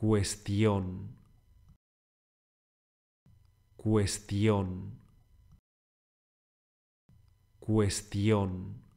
cuestión, cuestión, cuestión.